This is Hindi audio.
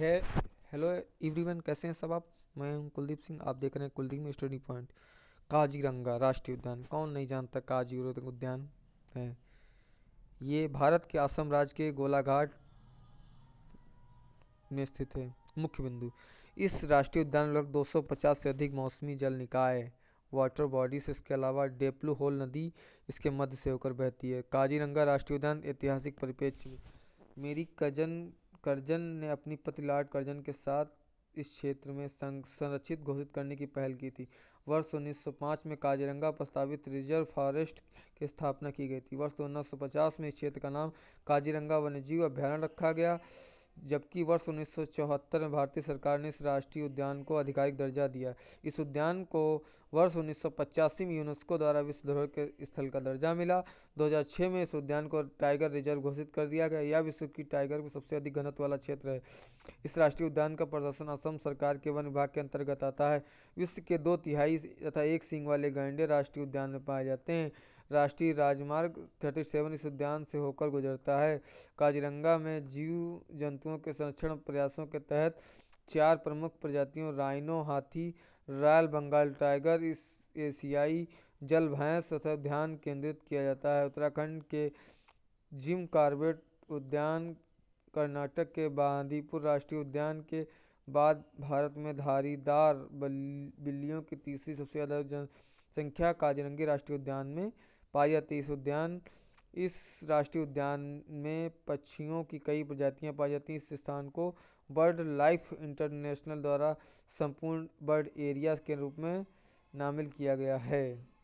है हेलो एवरीवन कैसे हैं सब आप मैं हूं कुलदीप सिंह आप देख रहे हैं कुलदीप में स्टडी पॉइंट काजीरंगा राष्ट्रीय उद्यान कौन नहीं जानता काजी उद्यान है ये भारत के असम राज्य के गोलाघाट में स्थित है मुख्य बिंदु इस राष्ट्रीय उद्यान लगभग 250 से अधिक मौसमी जल निकाय वाटर बॉडीज इसके अलावा डेपलू होल नदी इसके मध्य से होकर बहती है काजीरंगा राष्ट्रीय उद्यान ऐतिहासिक परिपेक्ष मेरी कजन करजन ने अपनी पति लॉर्ड करजन के साथ इस क्षेत्र में संरक्षित घोषित करने की पहल की थी वर्ष 1905 में काजीरंगा प्रस्तावित रिजर्व फॉरेस्ट की स्थापना की गई थी वर्ष 1950 में इस क्षेत्र का नाम काजीरंगा वन्यजीव अभ्यारण्य रखा गया जबकि वर्ष उन्नीस में भारतीय सरकार ने इस राष्ट्रीय उद्यान को आधिकारिक दर्जा दिया इस उद्यान को वर्ष उन्नीस में यूनेस्को द्वारा विश्व धरोहर के स्थल का दर्जा मिला 2006 में इस उद्यान को टाइगर रिजर्व घोषित कर दिया गया यह विश्व की टाइगर को सबसे अधिक घनत्व वाला क्षेत्र है इस राष्ट्रीय उद्यान का प्रशासन असम सरकार के वन विभाग के अंतर्गत आता है विश्व के दो तिहाई तथा एक सिंह वाले गैंडे राष्ट्रीय उद्यान में पाए जाते हैं राष्ट्रीय राजमार्ग थर्टी सेवन इस उद्यान से होकर गुजरता है काजीरंगा में जीव जंतुओं के संरक्षण प्रयासों के तहत चार प्रमुख प्रजातियों राइनो हाथी रॉयल बंगाल टाइगर इस एशियाई जल भैंस तथा ध्यान केंद्रित किया जाता है उत्तराखंड के जिम कार्बेट उद्यान कर्नाटक के बांदीपुर राष्ट्रीय उद्यान के बाद भारत में धारीदार बिल्लियों की तीसरी सबसे ज़्यादा जनसंख्या काजिरंगी राष्ट्रीय उद्यान में पाई जाती है इस उद्यान इस राष्ट्रीय उद्यान में पक्षियों की कई प्रजातियाँ पाई जाती हैं इस स्थान को बर्ड लाइफ इंटरनेशनल द्वारा संपूर्ण बर्ड एरिया के रूप में नामित किया गया है